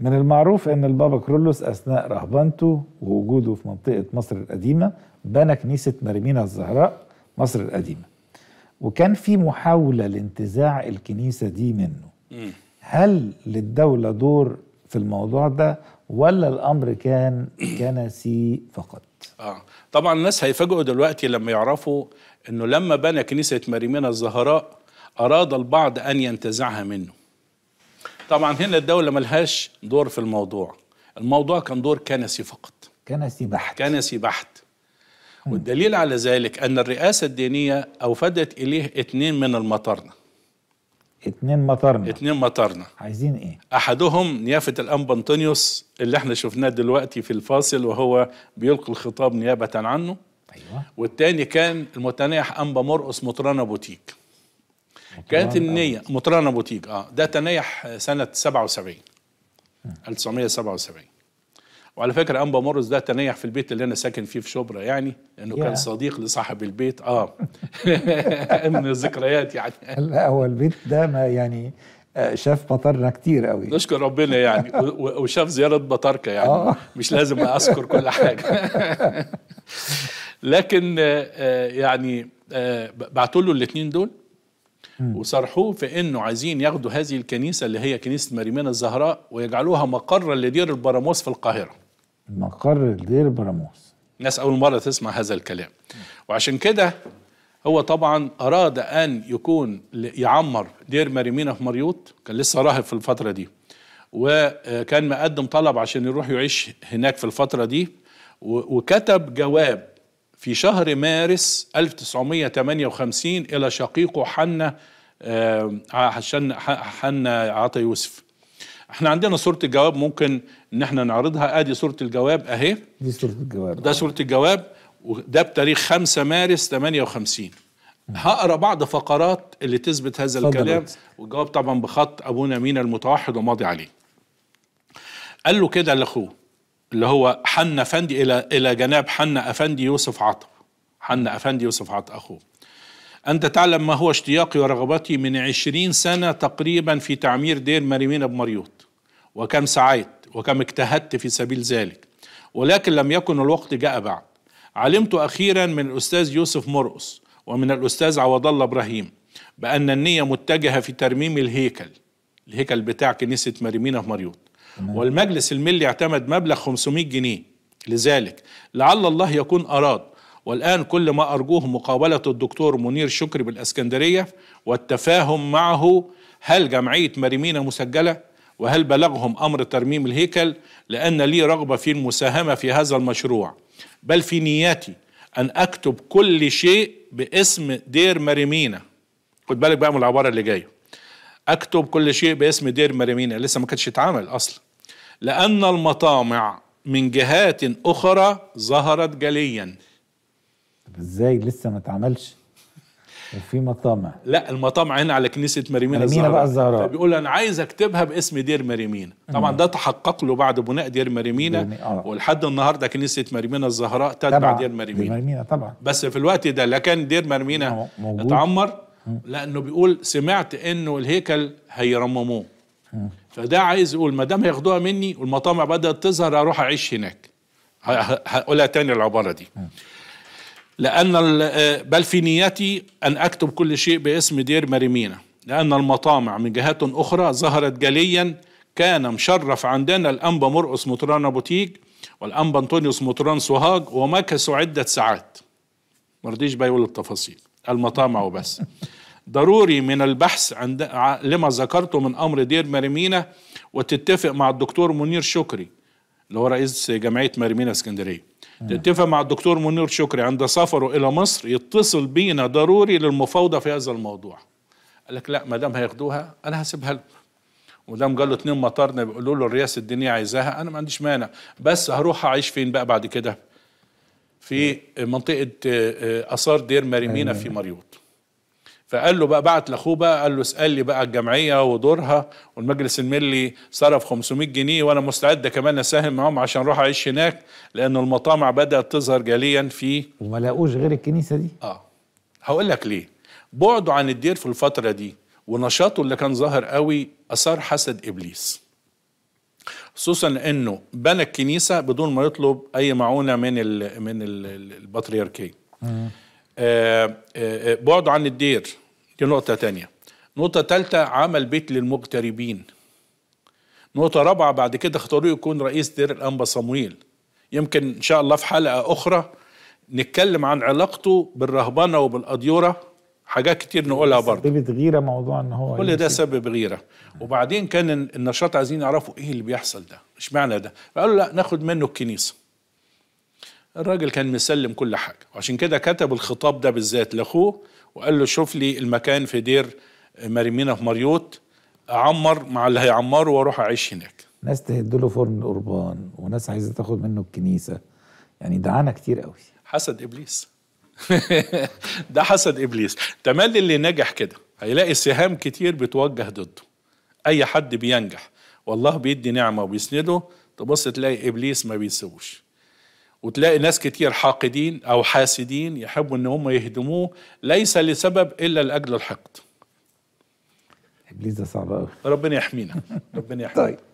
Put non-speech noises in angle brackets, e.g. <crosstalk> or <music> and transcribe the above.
من المعروف أن البابا كرولوس أثناء رهبنته ووجوده في منطقة مصر القديمة بنى كنيسة مريمينا الزهراء مصر القديمة وكان في محاولة لانتزاع الكنيسة دي منه هل للدولة دور في الموضوع ده ولا الأمر كان <clears throat> كنسي فقط آه. طبعا الناس هيفاجئوا دلوقتي لما يعرفوا أنه لما بنى كنيسة مريمينا الزهراء أراد البعض أن ينتزعها منه طبعا هنا الدولة ملهاش دور في الموضوع الموضوع كان دور كنسي فقط كنسي بحت كنسي بحت والدليل على ذلك أن الرئاسة الدينية أوفدت إليه اتنين من المطرنة اتنين مطرنه اتنين مطرنه عايزين ايه؟ أحدهم نيافة الانبا بنطونيوس اللي احنا شفناه دلوقتي في الفاصل وهو بيلقي الخطاب نيابة عنه أيوة. والتاني كان المتنيح أنبا مرقس مطرانة بوتيك كانت النية مطرانة بوتيك اه ده تنيح سنة 77 1977 وعلى فكرة أنبا مورس ده تنيح في البيت اللي أنا ساكن فيه في شبرا يعني لأنه كان صديق لصاحب البيت آه <laughs> <laughs> من الذكريات يعني لا هو البيت ده ما يعني آه، شاف مطرنا كتير قوي نشكر ربنا يعني وشاف زيارة بطاركة يعني آه. مش لازم أذكر كل حاجة <laughs> لكن آه، يعني بعتوا له الاثنين دول وصرحوه في انه عايزين ياخدوا هذه الكنيسه اللي هي كنيسه مريمين الزهراء ويجعلوها مقرا لدير البراموس في القاهره. مقر لدير البراموس. ناس اول مره تسمع هذا الكلام. وعشان كده هو طبعا اراد ان يكون يعمر دير مريمين في مريوط كان لسه راهب في الفتره دي. وكان مقدم طلب عشان يروح يعيش هناك في الفتره دي وكتب جواب في شهر مارس 1958 إلى شقيقه آه، حنا حنا عطا يوسف احنا عندنا صورة الجواب ممكن ان احنا نعرضها ادي صورة الجواب اهي دي صورة الجواب ده صورة الجواب وده بتاريخ 5 مارس 58 هقرا بعض فقرات اللي تثبت هذا الكلام والجواب طبعا بخط ابونا مينا المتوحد وماضي عليه قال له كده لاخوه اللي هو حنا أفندي إلى إلى جناب حنا أفندي يوسف عطا حنا أفندي يوسف عطا أخوه أنت تعلم ما هو اشتياقي ورغبتي من عشرين سنة تقريبا في تعمير دير مريمين بمريوط وكم سعيت وكم اجتهدت في سبيل ذلك ولكن لم يكن الوقت جاء بعد علمت أخيرا من الأستاذ يوسف مرقص ومن الأستاذ عوض الله إبراهيم بأن النية متجهة في ترميم الهيكل الهيكل بتاع كنيسة مريمين في مريوط والمجلس الملي اعتمد مبلغ 500 جنيه لذلك لعل الله يكون أراد والآن كل ما أرجوه مقابلة الدكتور منير شكري بالأسكندرية والتفاهم معه هل جمعية مريمينا مسجلة وهل بلغهم أمر ترميم الهيكل لأن لي رغبة في المساهمة في هذا المشروع بل في نياتي أن أكتب كل شيء باسم دير مريمينا خد بالك بقى من العبارة اللي جايه اكتب كل شيء باسم دير مريمينا لسه ما كانش اتعمل اصلا لان المطامع من جهات اخرى ظهرت جليا طب ازاي لسه ما اتعملش وفي مطامع لا المطامع هنا على كنيسه مريمينا مريمينا بقى الزهراء بيقول انا عايز اكتبها باسم دير مريمينا طبعا ده تحقق له بعد بناء دير مريمينا آه. ولحد النهارده كنيسه مريمينا الزهراء تتبع دير مريمينا دير مريمينا طبعا بس في الوقت ده لا كان دير مريمينا اتعمر لانه بيقول سمعت انه الهيكل هيرمموه فده عايز يقول ما دام هياخدوها مني والمطامع بدات تظهر اروح اعيش هناك هقولها تاني العباره دي لان آه، بل في نيتي ان اكتب كل شيء باسم دير مريمينا لان المطامع من جهات اخرى ظهرت جليا كان مشرف عندنا الانبا مرقس مطران بوتيك والانبا انطونيوس مطران سوهاج ومكثوا عده ساعات ما رضيش بقى يقول التفاصيل المطامع وبس ضروري من البحث عند لما ذكرته من امر دير مريمينا وتتفق مع الدكتور منير شكري اللي هو رئيس جمعيه مريمينا اسكندريه تتفق مع الدكتور منير شكري عند سفره الى مصر يتصل بينا ضروري للمفاوضه في هذا الموضوع قال لك لا ما دام هياخدوها انا هسيبها لهم ودام قال له اثنين مطارنا بيقولوا له الرئاسه الدينيه عايزاها انا ما عنديش مانع بس هروح اعيش فين بقى بعد كده في منطقه آه، آه، اثار دير مريمينا في أيوة. مريوط فقال له بقى بعت لاخوه بقى قال له اسال لي بقى الجمعيه ودورها والمجلس الملي صرف 500 جنيه وانا مستعد كمان اساهم معاهم عشان اروح اعيش هناك لان المطامع بدات تظهر جليا في وما لاقوش غير الكنيسه دي اه هقول لك ليه بعده عن الدير في الفتره دي ونشاطه اللي كان ظاهر قوي اثار حسد ابليس خصوصا انه بنى الكنيسه بدون ما يطلب اي معونه من الـ من البطريركيه آه،, آه آه بعده عن الدير دي نقطة تانية نقطة تالتة عمل بيت للمغتربين نقطة رابعة بعد كده اختاروه يكون رئيس دير الأنبا صمويل يمكن إن شاء الله في حلقة أخرى نتكلم عن علاقته بالرهبنة وبالأديورة حاجات كتير نقولها برضه سببت غيره موضوع ان هو كل ده سبب غيره وبعدين كان النشاط عايزين يعرفوا ايه اللي بيحصل ده مش معنى ده فقالوا لا ناخد منه الكنيسه الراجل كان مسلم كل حاجه وعشان كده كتب الخطاب ده بالذات لاخوه وقال له شوف لي المكان في دير مريمينا في مريوط اعمر مع اللي هيعمره واروح اعيش هناك ناس تهد له فرن القربان وناس عايزه تاخد منه الكنيسه يعني دعانا كتير قوي حسد ابليس <laughs> ده حسد ابليس تملي اللي نجح كده هيلاقي سهام كتير بتوجه ضده اي حد بينجح والله بيدي نعمه وبيسنده تبص تلاقي ابليس ما بيسيبوش وتلاقي ناس كتير حاقدين أو حاسدين يحبوا إن هم يهدموه ليس لسبب إلا لأجل الحقد إبليس ده صعب ربنا يحمينا ربنا يحمينا طيب